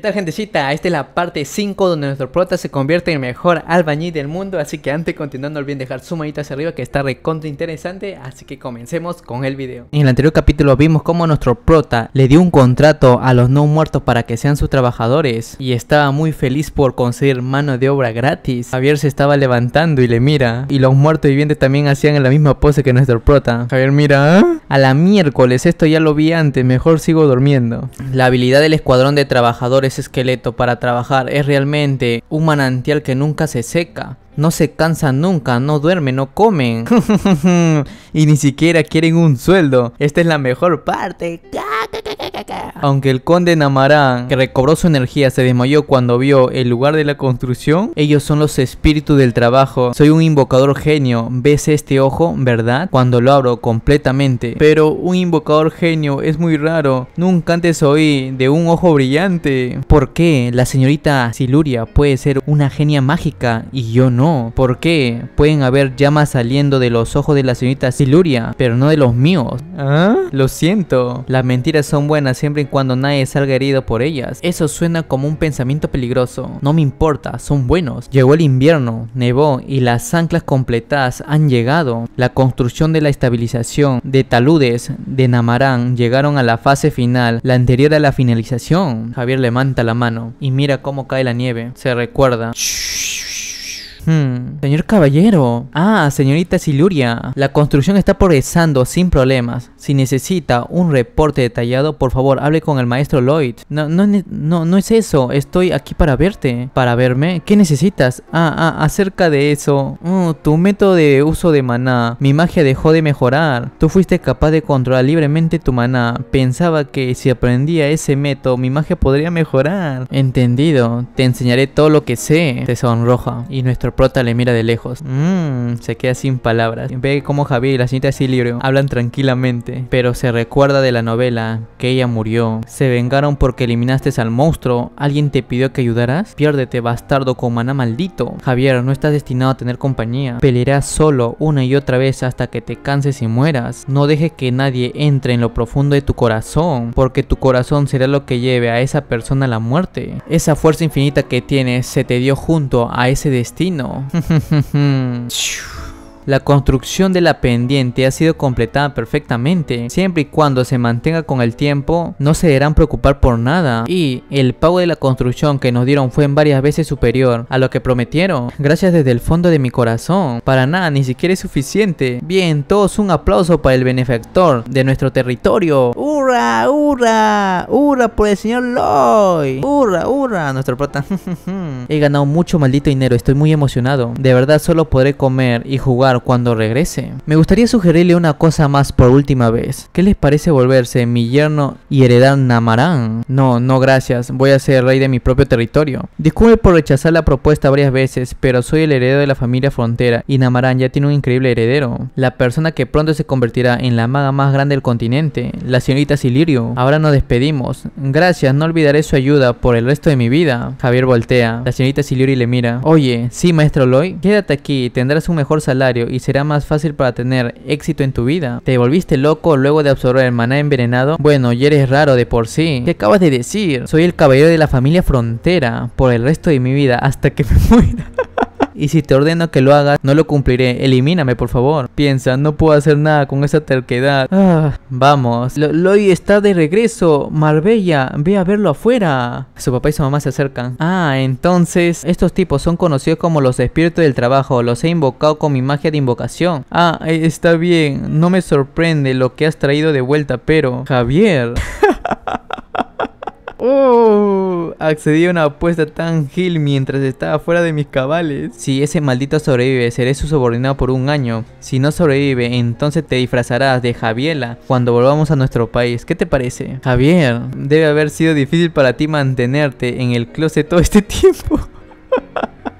¿Qué tal gentecita? Esta es la parte 5 donde nuestro prota se convierte en el mejor albañil del mundo Así que antes continuando no olviden dejar su manita hacia arriba que está recontra interesante Así que comencemos con el video En el anterior capítulo vimos cómo nuestro prota le dio un contrato a los no muertos para que sean sus trabajadores Y estaba muy feliz por conseguir mano de obra gratis Javier se estaba levantando y le mira Y los muertos vivientes también hacían la misma pose que nuestro prota Javier mira, ¿ah? A la miércoles, esto ya lo vi antes, mejor sigo durmiendo La habilidad del escuadrón de trabajadores ese esqueleto para trabajar es realmente un manantial que nunca se seca. No se cansa nunca, no duerme no comen. y ni siquiera quieren un sueldo. Esta es la mejor parte. Aunque el conde Namarán, que recobró su energía, se desmayó cuando vio el lugar de la construcción, ellos son los espíritus del trabajo. Soy un invocador genio, ¿ves este ojo, verdad? Cuando lo abro completamente. Pero un invocador genio es muy raro, nunca antes oí de un ojo brillante. ¿Por qué la señorita Siluria puede ser una genia mágica y yo no? ¿Por qué pueden haber llamas saliendo de los ojos de la señorita Siluria, pero no de los míos? ¿Ah? Lo siento, las mentiras son buenas siempre y cuando nadie salga herido por ellas. Eso suena como un pensamiento peligroso. No me importa, son buenos. Llegó el invierno, nevó y las anclas completadas han llegado. La construcción de la estabilización de taludes de Namarán llegaron a la fase final, la anterior a la finalización. Javier levanta la mano y mira cómo cae la nieve. Se recuerda. Hmm. Señor caballero. Ah, señorita Siluria. La construcción está progresando sin problemas. Si necesita un reporte detallado, por favor, hable con el maestro Lloyd. No, no, no, no es eso. Estoy aquí para verte. ¿Para verme? ¿Qué necesitas? Ah, ah, acerca de eso. Mm, tu método de uso de maná. Mi magia dejó de mejorar. Tú fuiste capaz de controlar libremente tu maná. Pensaba que si aprendía ese método, mi magia podría mejorar. Entendido. Te enseñaré todo lo que sé. Te sonroja. Y nuestro Prota le mira de lejos. Mmm, se queda sin palabras. Ve como Javier y la señorita Silvio hablan tranquilamente, pero se recuerda de la novela que ella murió. Se vengaron porque eliminaste al monstruo. ¿Alguien te pidió que ayudaras? Piérdete, bastardo con maná maldito. Javier, no estás destinado a tener compañía. Pelearás solo una y otra vez hasta que te canses y mueras. No dejes que nadie entre en lo profundo de tu corazón, porque tu corazón será lo que lleve a esa persona a la muerte. Esa fuerza infinita que tienes se te dio junto a ese destino No. La construcción de la pendiente ha sido completada perfectamente, siempre y cuando se mantenga con el tiempo no se deberán preocupar por nada y el pago de la construcción que nos dieron fue en varias veces superior a lo que prometieron. Gracias desde el fondo de mi corazón, para nada ni siquiera es suficiente. Bien, todos un aplauso para el benefactor de nuestro territorio. ¡Hurra, hurra! ¡Hurra por el señor Lloyd! ¡Hurra, hurra! Nuestro prota. He ganado mucho maldito dinero, estoy muy emocionado. De verdad solo podré comer y jugar cuando regrese. Me gustaría sugerirle una cosa más por última vez. ¿Qué les parece volverse mi yerno y heredar Namarán? No, no gracias, voy a ser rey de mi propio territorio. Disculpe por rechazar la propuesta varias veces, pero soy el heredero de la familia Frontera y Namarán ya tiene un increíble heredero. La persona que pronto se convertirá en la maga más grande del continente, la señorita Silirio. Ahora nos despedimos. Gracias, no olvidaré su ayuda por el resto de mi vida. Javier voltea. La señorita Silirio le mira. Oye, sí, maestro Loy, quédate aquí, tendrás un mejor salario y será más fácil para tener éxito en tu vida. ¿Te volviste loco luego de absorber el maná envenenado? Bueno, ya eres raro de por sí. ¿Qué acabas de decir? Soy el caballero de la familia frontera por el resto de mi vida hasta que me muera y si te ordeno que lo hagas, no lo cumpliré. Elimíname, por favor. Piensa, no puedo hacer nada con esa terquedad. Ah, vamos. Lloyd está de regreso. Marbella, ve a verlo afuera. Su papá y su mamá se acercan. Ah, entonces, estos tipos son conocidos como los espíritus del trabajo. Los he invocado con mi magia de invocación. Ah, e, está bien. No me sorprende lo que has traído de vuelta, pero... Javier. ¡Oh! Accedí a una apuesta tan gil mientras estaba fuera de mis cabales. Si ese maldito sobrevive, seré su subordinado por un año. Si no sobrevive, entonces te disfrazarás de Javiela cuando volvamos a nuestro país. ¿Qué te parece? Javier, debe haber sido difícil para ti mantenerte en el closet todo este tiempo.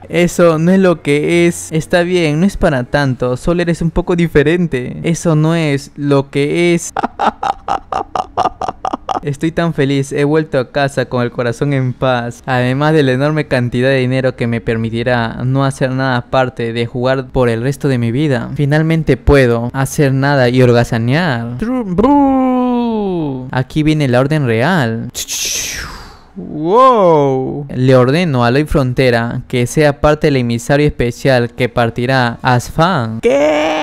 Eso no es lo que es. Está bien, no es para tanto. Solo eres un poco diferente. Eso no es lo que es. Estoy tan feliz, he vuelto a casa con el corazón en paz, además de la enorme cantidad de dinero que me permitirá no hacer nada aparte de jugar por el resto de mi vida. Finalmente puedo hacer nada y holgazanear. Aquí viene la orden real. Wow. Le ordeno a Lloyd Frontera que sea parte del emisario especial que partirá a Asfan. ¿Qué?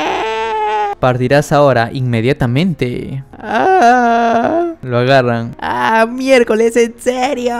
Partirás ahora, inmediatamente. Ah. lo agarran. ¡Ah, miércoles! ¿En serio?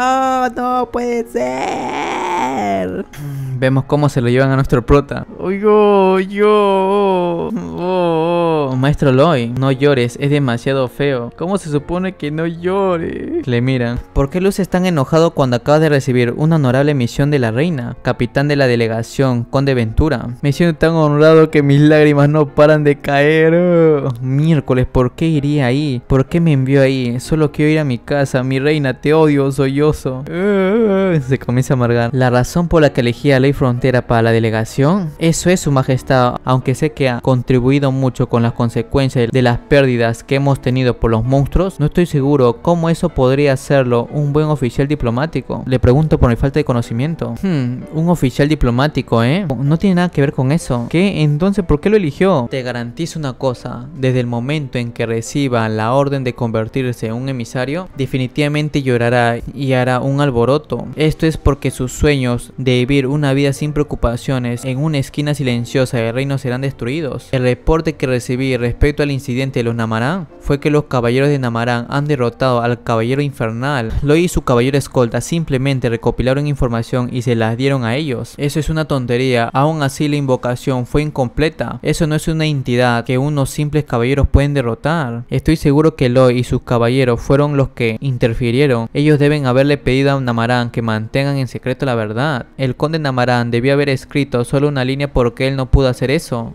¡No puede ser! Vemos cómo se lo llevan a nuestro prota. Oh, yo, Oh, Maestro Loy, no llores, es demasiado feo. ¿Cómo se supone que no llores Le miran. ¿Por qué luces tan enojado cuando acaba de recibir una honorable misión de la reina? Capitán de la delegación, Conde Ventura. Me siento tan honrado que mis lágrimas no paran de caer. Miércoles, ¿por qué iría ahí? ¿Por qué me envió ahí? Solo quiero ir a mi casa, mi reina, te odio, soy oso. Eh, se comienza a amargar. La razón por la que elegí a frontera para la delegación? Eso es, Su Majestad, aunque sé que ha contribuido mucho con las consecuencias de las pérdidas que hemos tenido por los monstruos, no estoy seguro cómo eso podría hacerlo un buen oficial diplomático. Le pregunto por mi falta de conocimiento. Hmm, un oficial diplomático, ¿eh? No tiene nada que ver con eso. ¿Qué? Entonces, ¿por qué lo eligió? Te garantizo una cosa, desde el momento en que reciba la orden de convertirse en un emisario, definitivamente llorará y hará un alboroto. Esto es porque sus sueños de vivir una vida sin preocupaciones en una esquina silenciosa del reino serán destruidos. El reporte que recibí respecto al incidente de los Namarán fue que los caballeros de Namarán han derrotado al caballero infernal. Lo y su caballero escolta simplemente recopilaron información y se las dieron a ellos. Eso es una tontería, aún así la invocación fue incompleta. Eso no es una entidad que unos simples caballeros pueden derrotar. Estoy seguro que Loi y sus caballeros fueron los que interfirieron. Ellos deben haberle pedido a Namarán que mantengan en secreto la verdad. El conde Namarán debió haber escrito solo una línea porque él no pudo hacer eso.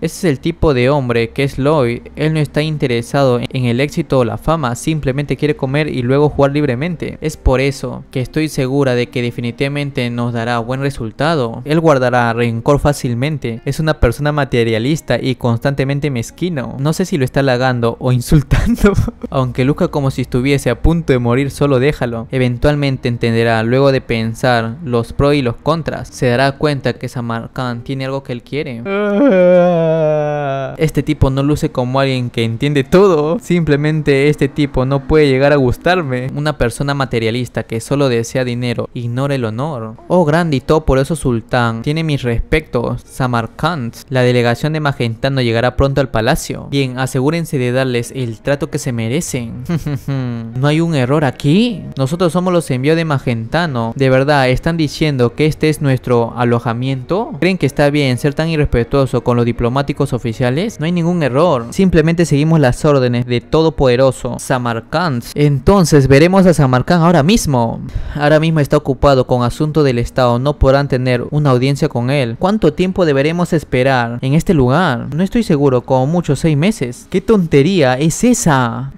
Ese es el tipo de hombre que es Lloyd. Él no está interesado en el éxito o la fama, simplemente quiere comer y luego jugar libremente. Es por eso que estoy segura de que definitivamente nos dará buen resultado. Él guardará rencor fácilmente. Es una persona materialista y constantemente mezquino. No sé si lo está halagando o insultando. Aunque luzca como si estuviese a punto de morir, solo déjalo. Eventualmente entenderá, luego de pensar los pros y los contras, se dará cuenta que Samarkand tiene algo que él quiere. Ah. Este tipo no luce como alguien que entiende todo. Simplemente este tipo no puede llegar a gustarme. Una persona materialista que solo desea dinero, ignora el honor. Oh, grandito. por eso sultán. Tiene mis respetos. Samarkand. La delegación de Magentano llegará pronto al palacio. Bien, asegúrense de darles el trato que se merecen. ¿No hay un error aquí? Nosotros somos los envíos de Magentano. ¿De verdad están diciendo que este es nuestro alojamiento? ¿Creen que está bien ser tan irrespetuoso con los diplomáticos oficiales? No hay ningún error. Simplemente seguimos las órdenes de todo poderoso Samarkand. Entonces veremos a Samarkand ahora mismo. Ahora mismo está ocupado con asunto del Estado. No podrán tener una audiencia con él. ¿Cuánto tiempo deberemos esperar en este lugar? No estoy seguro. Como mucho, seis meses. ¿Qué tontería es esa?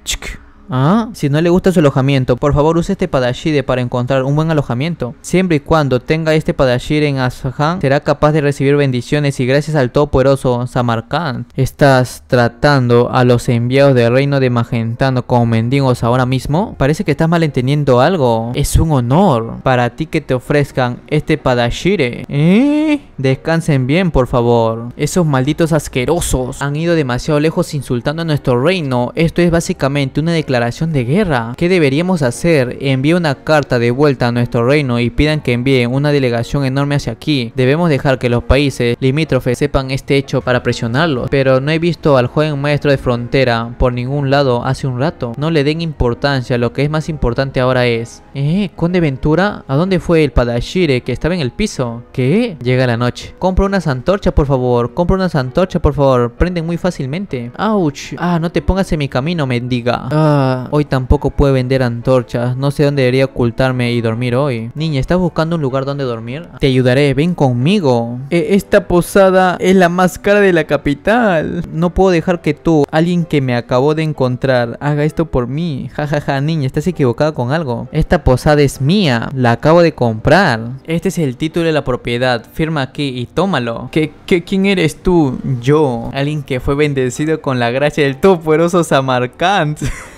Ah, si no le gusta su alojamiento, por favor use este Padashire para encontrar un buen alojamiento. Siempre y cuando tenga este Padashire en Asahan, será capaz de recibir bendiciones y gracias al todopoderoso Samarkand. Estás tratando a los enviados del reino de Magentano como mendigos ahora mismo. Parece que estás malentendiendo algo. Es un honor para ti que te ofrezcan este Padashire. ¿Eh? Descansen bien, por favor. Esos malditos asquerosos han ido demasiado lejos insultando a nuestro reino. Esto es básicamente una declaración declaración de guerra. ¿Qué deberíamos hacer? Envíe una carta de vuelta a nuestro reino y pidan que envíen una delegación enorme hacia aquí. Debemos dejar que los países limítrofes sepan este hecho para presionarlos. Pero no he visto al joven maestro de frontera por ningún lado hace un rato. No le den importancia, lo que es más importante ahora es... ¿Eh? ¿Conde Ventura? ¿A dónde fue el Padashire que estaba en el piso? ¿Qué? Llega la noche. Compra unas antorchas, por favor. Compra unas antorchas, por favor. Prenden muy fácilmente. ¡Auch! Ah, no te pongas en mi camino, mendiga. Ah, hoy tampoco puedo vender antorchas. No sé dónde debería ocultarme y dormir hoy. Niña, ¿estás buscando un lugar donde dormir? Te ayudaré, ven conmigo. E, esta posada es la más cara de la capital. No puedo dejar que tú, alguien que me acabó de encontrar, haga esto por mí. Jajaja, ja, ja, niña, estás equivocada con algo. Esta posada es mía. La acabo de comprar. Este es el título de la propiedad. Firma aquí y tómalo. ¿Qué, quién eres tú? Yo. Alguien que fue bendecido con la gracia del poderoso Samarkand.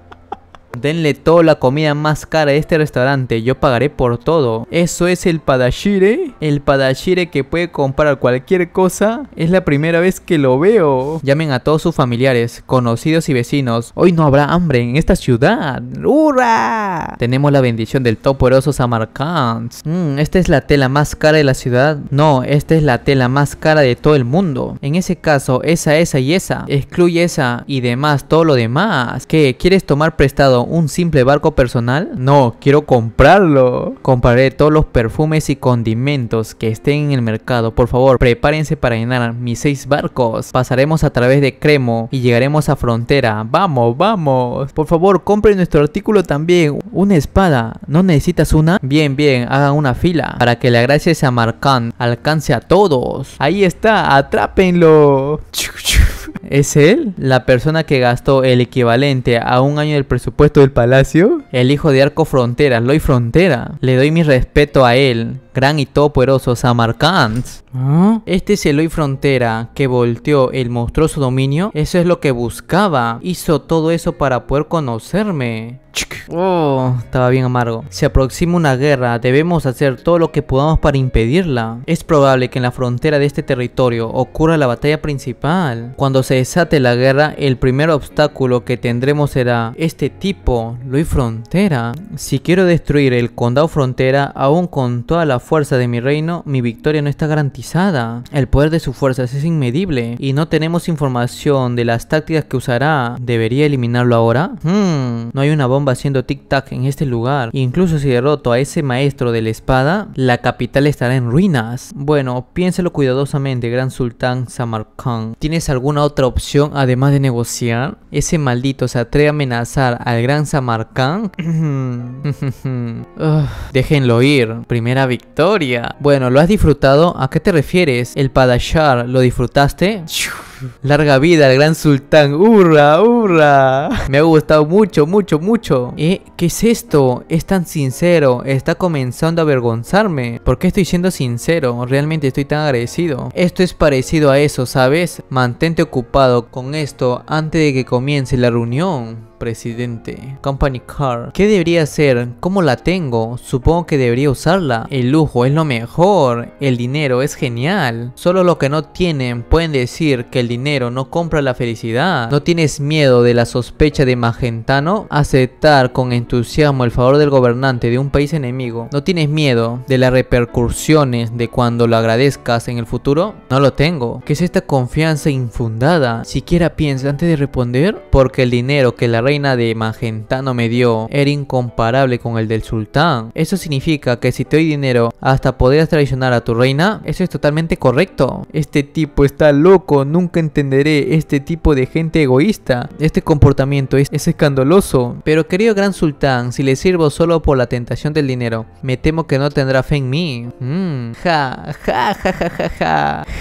Denle toda la comida más cara de este restaurante. Yo pagaré por todo. Eso es el padashire. El padashire que puede comprar cualquier cosa. Es la primera vez que lo veo. Llamen a todos sus familiares, conocidos y vecinos. Hoy no habrá hambre en esta ciudad. ¡Hurra! Tenemos la bendición del topuroso Samarkand. Mm, esta es la tela más cara de la ciudad. No, esta es la tela más cara de todo el mundo. En ese caso, esa, esa y esa. Excluye esa y demás, todo lo demás. ¿Qué? ¿Quieres tomar prestado? un simple barco personal? No, quiero comprarlo. Compraré todos los perfumes y condimentos que estén en el mercado. Por favor, prepárense para llenar mis seis barcos. Pasaremos a través de Cremo y llegaremos a Frontera. Vamos, vamos. Por favor, compre nuestro artículo también. Una espada. ¿No necesitas una? Bien, bien, hagan una fila para que la gracia de marcan alcance a todos. Ahí está, atrápenlo. ¿Es él? ¿La persona que gastó el equivalente a un año del presupuesto del palacio? El hijo de Arco Frontera, Loy Frontera. Le doy mi respeto a él gran y todopoderoso Samarkand. es ah. Este Seloy Frontera que volteó el monstruoso dominio, eso es lo que buscaba. Hizo todo eso para poder conocerme. Oh, estaba bien amargo. Se aproxima una guerra, debemos hacer todo lo que podamos para impedirla. Es probable que en la frontera de este territorio ocurra la batalla principal. Cuando se desate la guerra, el primer obstáculo que tendremos será este tipo, Luis Frontera. Si quiero destruir el condado frontera, aún con toda la fuerza de mi reino, mi victoria no está garantizada. El poder de sus fuerzas es inmedible y no tenemos información de las tácticas que usará. ¿Debería eliminarlo ahora? Hmm, no hay una bomba haciendo tic-tac en este lugar. Incluso si derroto a ese maestro de la espada, la capital estará en ruinas. Bueno, piénselo cuidadosamente, gran sultán Samarkand. ¿Tienes alguna otra opción además de negociar? Ese maldito se atreve a amenazar al gran Samarkand. Hmm, hmm, déjenlo ir. Primera victoria bueno, ¿lo has disfrutado? ¿A qué te refieres? ¿El Padashar lo disfrutaste? Larga vida al gran sultán. ¡Hurra, hurra! Me ha gustado mucho, mucho, mucho. ¿Eh? ¿Qué es esto? Es tan sincero. Está comenzando a avergonzarme. ¿Por qué estoy siendo sincero? Realmente estoy tan agradecido. Esto es parecido a eso, ¿sabes? Mantente ocupado con esto antes de que comience la reunión presidente. Company car. ¿Qué debería hacer? ¿Cómo la tengo? Supongo que debería usarla. El lujo es lo mejor. El dinero es genial. Solo los que no tienen pueden decir que el dinero no compra la felicidad. ¿No tienes miedo de la sospecha de Magentano? Aceptar con entusiasmo el favor del gobernante de un país enemigo. ¿No tienes miedo de las repercusiones de cuando lo agradezcas en el futuro? No lo tengo. ¿Qué es esta confianza infundada? Siquiera piensa antes de responder. Porque el dinero que la reina de Magentano me dio era incomparable con el del sultán. Eso significa que si te doy dinero hasta podrías traicionar a tu reina. Eso es totalmente correcto. Este tipo está loco. Nunca entenderé eh, este tipo de gente egoísta. Este comportamiento es, escandaloso. Pero querido gran sultán, si le sirvo solo por la tentación del dinero, me temo que no tendrá fe en mí. Mm, ja, ja, ja, ja, ja,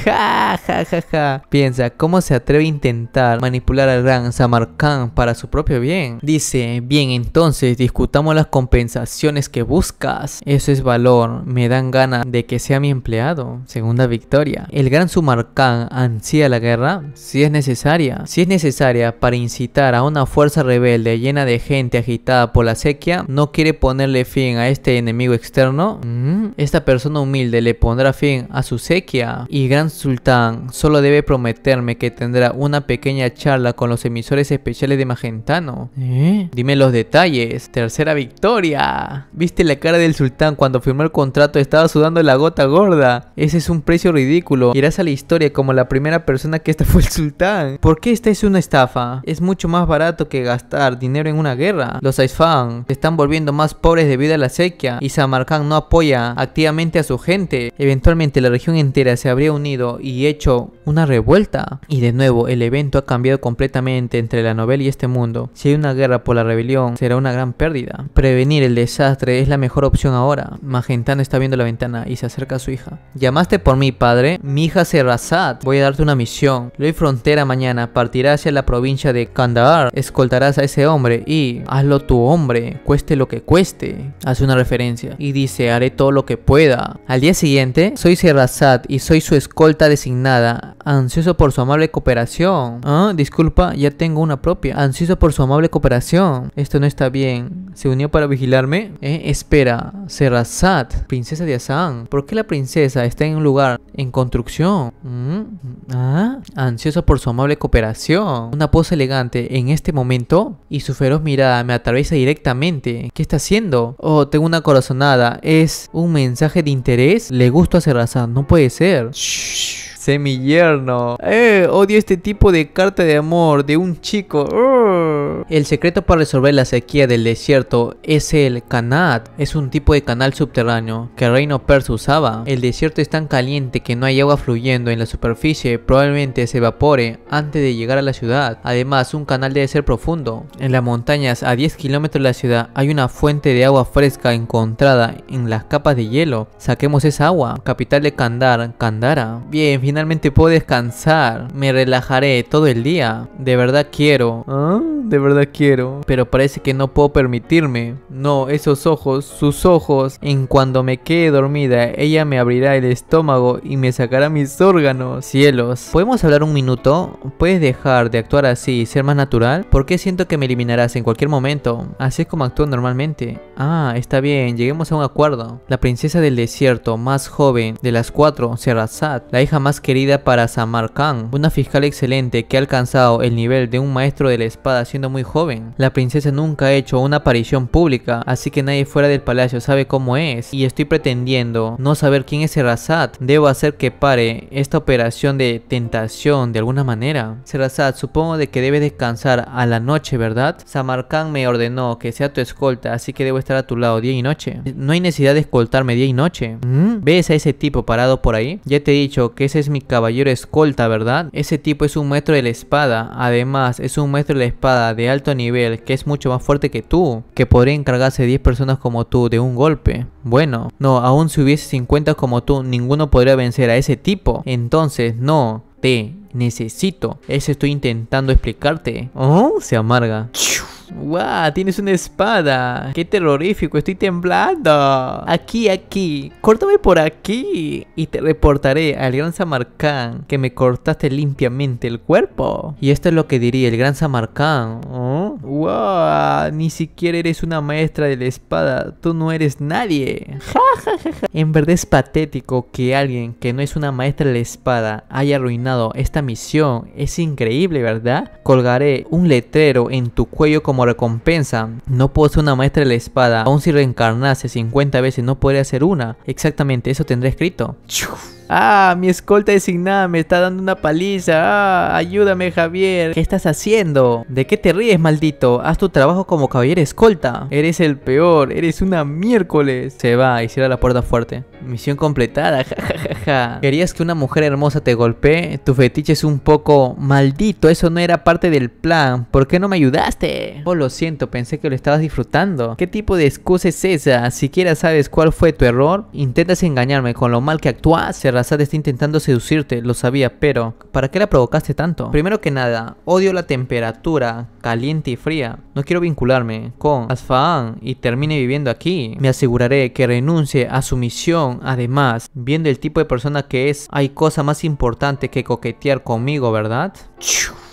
ja, ja, ja, ja, Piensa, ¿cómo se atreve a intentar manipular al gran Samarkand para su propio bien? Dice, bien, entonces discutamos las compensaciones que buscas. Eso es valor, me dan ganas de que sea mi empleado. Segunda victoria. El gran Samarkand ansía la guerra si es necesaria. Si es necesaria para incitar a una fuerza rebelde llena de gente agitada por la sequía, no quiere ponerle fin a este enemigo externo, mm, esta persona humilde le pondrá fin a su sequía. Y Gran Sultán solo debe prometerme que tendrá una pequeña charla con los emisores especiales de Magentano. ¿Eh? Dime los detalles. Tercera victoria. ¿Viste la cara del sultán cuando firmó el contrato? Estaba sudando la gota gorda. Ese es un precio ridículo. Irás a la historia como la primera persona que este fue el sultán. ¿Por qué esta es una estafa? Es mucho más barato que gastar dinero en una guerra. Los Aisfan se están volviendo más pobres debido a la sequía y Samarkand no apoya activamente a su gente. Eventualmente la región entera se habría unido y hecho una revuelta. Y de nuevo, el evento ha cambiado completamente entre la novela y este mundo. Si hay una guerra por la rebelión, será una gran pérdida. Prevenir el desastre es la mejor opción ahora. Magentano está viendo la ventana y se acerca a su hija. ¿Llamaste por mí padre? Mi hija Serrazat. Voy a darte una misión. Le doy Frontera mañana partirá hacia la provincia de Kandahar. Escoltarás a ese hombre y hazlo tu hombre, cueste lo que cueste. Hace una referencia y dice, haré todo lo que pueda. Al día siguiente, soy Serrazat y soy su escolta designada, ansioso por su amable cooperación. Ah, disculpa, ya tengo una propia. Ansioso por su amable cooperación. Esto no está bien. ¿Se unió para vigilarme? Eh, espera, Serrazat, princesa de Asán. ¿Por qué la princesa está en un lugar en construcción? Mm, mm, ¿Ah? Ansiosa por su amable cooperación, una pose elegante en este momento y su feroz mirada me atraviesa directamente. ¿Qué está haciendo? Oh, tengo una corazonada. ¿Es un mensaje de interés? Le gusto a Serrazán, no puede ser. Shh semillerno. Eh, odio este tipo de carta de amor de un chico. El secreto para resolver la sequía del desierto es el Kanad. Es un tipo de canal subterráneo que el reino persa usaba. El desierto es tan caliente que no hay agua fluyendo en la superficie. Probablemente se evapore antes de llegar a la ciudad. Además, un canal debe ser profundo. En las montañas a 10 kilómetros de la ciudad hay una fuente de agua fresca encontrada en las capas de hielo. Saquemos esa agua. Capital de Kandar, Kandara. Bien, bien finalmente puedo descansar. Me relajaré todo el día. De verdad quiero. Ah, de verdad quiero. Pero parece que no puedo permitirme. No, esos ojos, sus ojos. En cuando me quede dormida, ella me abrirá el estómago y me sacará mis órganos. Cielos. ¿Podemos hablar un minuto? ¿Puedes dejar de actuar así y ser más natural? Porque siento que me eliminarás en cualquier momento. Así es como actúo normalmente. Ah, está bien, lleguemos a un acuerdo. La princesa del desierto más joven de las cuatro, Serrazat, la hija más querida para Samarkand, una fiscal excelente que ha alcanzado el nivel de un maestro de la espada siendo muy joven. La princesa nunca ha hecho una aparición pública, así que nadie fuera del palacio sabe cómo es, y estoy pretendiendo no saber quién es Serrazat. Debo hacer que pare esta operación de tentación de alguna manera. Serrazat, supongo de que debes descansar a la noche, ¿verdad? Samarkand me ordenó que sea tu escolta, así que debo estar a tu lado día y noche. No hay necesidad de escoltarme día y noche. ¿Mm? ¿Ves a ese tipo parado por ahí? Ya te he dicho que ese es mi caballero escolta, ¿verdad? Ese tipo es un maestro de la espada. Además, es un maestro de la espada de alto nivel que es mucho más fuerte que tú. Que podría encargarse de 10 personas como tú de un golpe. Bueno, no, aún si hubiese 50 como tú, ninguno podría vencer a ese tipo. Entonces, no, te necesito. Eso estoy intentando explicarte. Oh, se amarga. ¡Wow! Tienes una espada. ¡Qué terrorífico! Estoy temblando. Aquí, aquí. Córtame por aquí. Y te reportaré al gran Samarcán que me cortaste limpiamente el cuerpo. Y esto es lo que diría el gran Samarcán. ¡Wow! ¿eh? Ni siquiera eres una maestra de la espada. Tú no eres nadie. ¡Ja, ja, ja, En verdad es patético que alguien que no es una maestra de la espada haya arruinado esta misión. Es increíble, ¿verdad? Colgaré un letrero en tu cuello como recompensa. No puedo ser una maestra de la espada. Aun si reencarnase 50 veces no podría ser una. Exactamente, eso tendré escrito. Ah, mi escolta designada me está dando una paliza. Ah, ayúdame, Javier. ¿Qué estás haciendo? ¿De qué te ríes, maldito? Haz tu trabajo como caballero escolta. Eres el peor, eres una miércoles. Se va y cierra la puerta fuerte. Misión completada, jajajaja. ¿Querías que una mujer hermosa te golpee? Tu fetiche es un poco maldito, eso no era parte del plan. ¿Por qué no me ayudaste? Oh, lo siento, pensé que lo estabas disfrutando. ¿Qué tipo de excusa es esa? Siquiera sabes cuál fue tu error. Intentas engañarme con lo mal que actuaste. Asad está intentando seducirte, lo sabía, pero ¿para qué la provocaste tanto? Primero que nada, odio la temperatura caliente y fría. No quiero vincularme con Asfahan y termine viviendo aquí. Me aseguraré que renuncie a su misión. Además, viendo el tipo de persona que es, hay cosa más importante que coquetear conmigo, ¿verdad?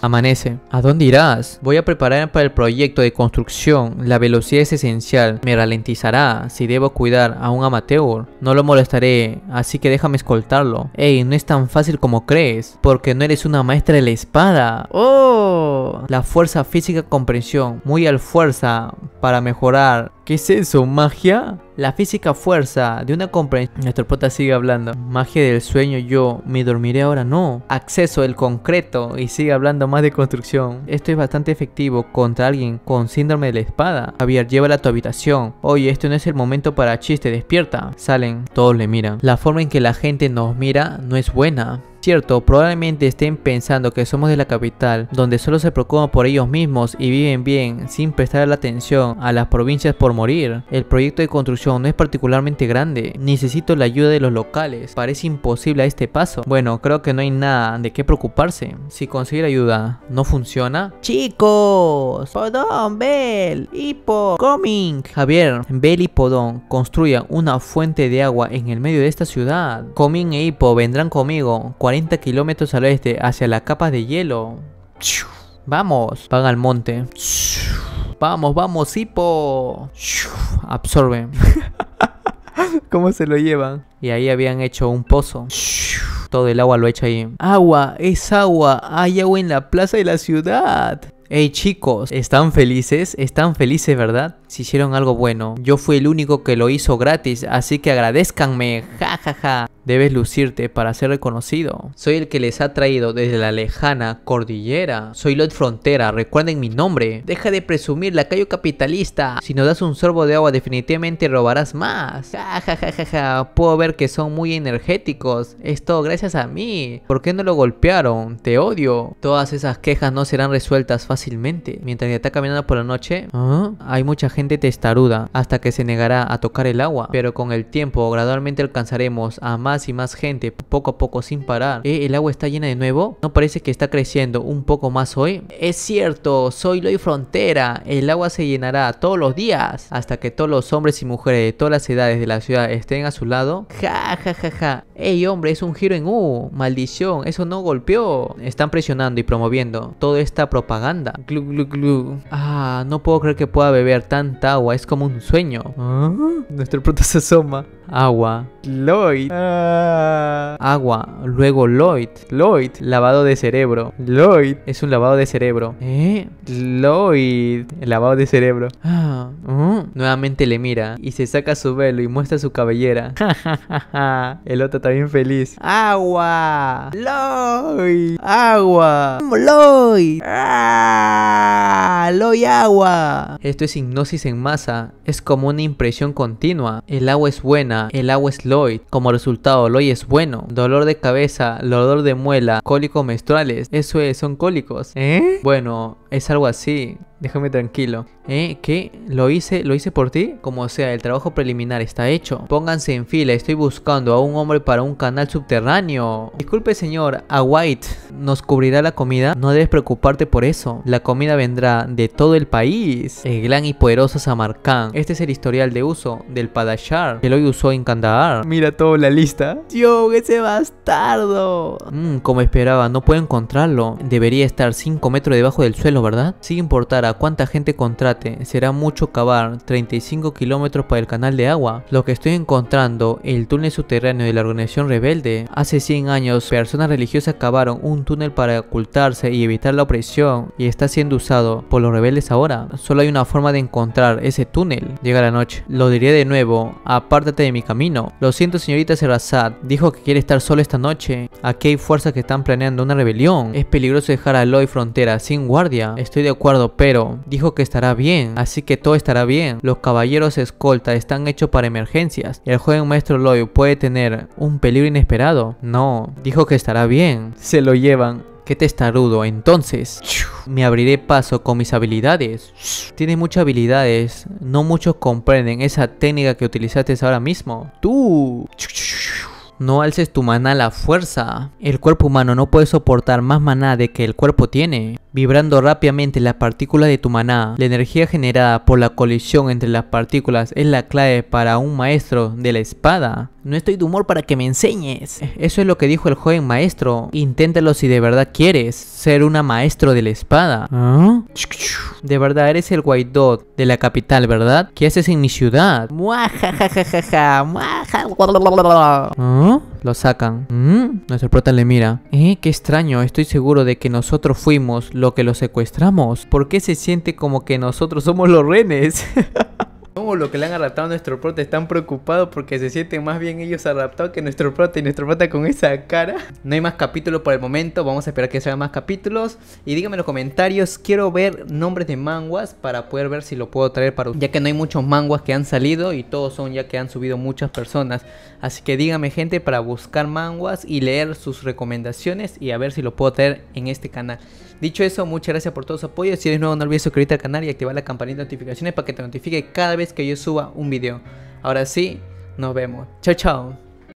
Amanece. ¿A dónde irás? Voy a preparar para el proyecto de construcción. La velocidad es esencial. Me ralentizará si debo cuidar a un amateur. No lo molestaré, así que déjame escoltarlo. Ey, no es tan fácil como crees, porque no eres una maestra de la espada. ¡Oh! La fuerza física comprensión. Muy al fuerza para mejorar ¿Qué es eso? ¿Magia? La física fuerza de una comprensión. Nuestro prota sigue hablando. Magia del sueño, yo me dormiré ahora, no. Acceso, al concreto. Y sigue hablando más de construcción. Esto es bastante efectivo contra alguien con síndrome de la espada. Javier, llévala a tu habitación. Oye, este no es el momento para chiste, despierta. Salen, todos le miran. La forma en que la gente nos mira no es buena cierto, probablemente estén pensando que somos de la capital, donde solo se preocupan por ellos mismos y viven bien, sin prestar la atención a las provincias por morir. El proyecto de construcción no es particularmente grande, necesito la ayuda de los locales, parece imposible a este paso. Bueno, creo que no hay nada de qué preocuparse. Si conseguir ayuda no funciona... ¡Chicos! Podón, Bell Hippo, Coming. Javier, Bell y Podón construyan una fuente de agua en el medio de esta ciudad. Coming e Hippo vendrán conmigo. 40 kilómetros al oeste, hacia la capa de hielo. Vamos, van el monte. Vamos, vamos, hipo. absorben ¿Cómo se lo llevan? Y ahí habían hecho un pozo. Todo el agua lo echa ahí. Agua, es agua. Hay agua en la plaza de la ciudad. Hey chicos, ¿están felices? ¿Están felices, verdad? Si hicieron algo bueno. Yo fui el único que lo hizo gratis, así que agradezcanme. Jajaja, Debes lucirte para ser reconocido. Soy el que les ha traído desde la lejana cordillera. Soy Lloyd Frontera, recuerden mi nombre. Deja de presumir, la calle capitalista. Si nos das un sorbo de agua, definitivamente robarás más. Ja, ja, ja, ja, ja. Puedo ver que son muy energéticos. Esto gracias a mí. ¿Por qué no lo golpearon? Te odio. Todas esas quejas no serán resueltas fácilmente fácilmente. Mientras ya está caminando por la noche, ¿ah? hay mucha gente testaruda hasta que se negará a tocar el agua. Pero con el tiempo, gradualmente alcanzaremos a más y más gente, poco a poco, sin parar. ¿Eh? ¿El agua está llena de nuevo? ¿No parece que está creciendo un poco más hoy? Es cierto, soy Loy Frontera. El agua se llenará todos los días hasta que todos los hombres y mujeres de todas las edades de la ciudad estén a su lado. Ja, ja, ja, ja. Ey hombre, es un giro en U, maldición, eso no golpeó. Están presionando y promoviendo toda esta propaganda. Glu, glu, glu. Ah, no puedo creer que pueda beber tanta agua, es como un sueño. Ah, Nuestro prota se asoma agua, Lloyd, ah. agua, luego Lloyd, Lloyd, lavado de cerebro, Lloyd, es un lavado de cerebro, ¿eh? Lloyd, lavado de cerebro, ah. uh-huh. nuevamente le mira y se saca su velo y muestra su cabellera, el otro también feliz, agua, Lloyd, agua, Lloyd, ah. Lloyd agua, esto es hipnosis en masa, es como una impresión continua, el agua es buena, el agua es Lloyd. Como resultado, Lloyd es bueno. Dolor de cabeza, dolor de muela, cólicos menstruales. Eso es, son cólicos. ¿Eh? Bueno, es algo así, déjame tranquilo. ¿Eh? ¿Qué? ¿Lo hice? ¿Lo hice por ti? Como sea, el trabajo preliminar está hecho. Pónganse en fila, estoy buscando a un hombre para un canal subterráneo. Disculpe señor, a White nos cubrirá la comida. No debes preocuparte por eso. La comida vendrá de todo el país. El gran y poderoso Samarkand. Este es el historial de uso del Padashar, que lo usó en Kandahar. Mira toda la lista. ¡Dios! ese bastardo. Mmm, como esperaba, no puedo encontrarlo. Debería estar 5 metros debajo del suelo ¿verdad? Sin importar a cuánta gente contrate, será mucho cavar 35 kilómetros para el canal de agua. Lo que estoy encontrando, el túnel subterráneo de la organización rebelde. Hace 100 años, personas religiosas cavaron un túnel para ocultarse y evitar la opresión y está siendo usado por los rebeldes ahora. Solo hay una forma de encontrar ese túnel. Llega la noche. Lo diré de nuevo, apártate de mi camino. Lo siento señorita Serrazad, dijo que quiere estar solo esta noche. Aquí hay fuerzas que están planeando una rebelión. Es peligroso dejar a Lloyd Frontera sin guardia. Estoy de acuerdo, pero dijo que estará bien, así que todo estará bien. Los caballeros escolta están hechos para emergencias. El joven maestro Lloyd puede tener un peligro inesperado. No, dijo que estará bien. Se lo llevan. Qué testarudo, entonces me abriré paso con mis habilidades. Tiene muchas habilidades, no muchos comprenden esa técnica que utilizaste ahora mismo. Tú. No alces tu maná a la fuerza. El cuerpo humano no puede soportar más maná de que el cuerpo tiene vibrando rápidamente las partículas de tu maná. La energía generada por la colisión entre las partículas es la clave para un maestro de la espada. No estoy de humor para que me enseñes. E, eso es lo que dijo el joven maestro. Inténtalo si de verdad quieres ser una maestro de la espada. ¿Ah? De verdad eres el Guaidot de la capital, ¿verdad? ¿Qué haces en mi ciudad? Lo sacan. Mm, nuestro prota le mira. Eh, qué extraño. Estoy seguro de que nosotros fuimos lo que los secuestramos. ¿Por qué se siente como que nosotros somos los renes? Como lo que le han arraptado a nuestro prota están preocupados porque se sienten más bien ellos arraptados que nuestro prota y nuestro prota con esa cara. No hay más capítulos por el momento, vamos a esperar que salgan más capítulos. Y díganme en los comentarios, quiero ver nombres de manguas para poder ver si lo puedo traer para Ya que no hay muchos manguas que han salido y todos son ya que han subido muchas personas. Así que díganme gente para buscar manguas y leer sus recomendaciones y a ver si lo puedo tener en este canal. Dicho eso, muchas gracias por todo su apoyo. Si eres nuevo no olvides suscribirte al canal y activar la campanita de notificaciones para que te notifique cada vez que yo suba un video. Ahora sí, nos vemos. Chao, chao.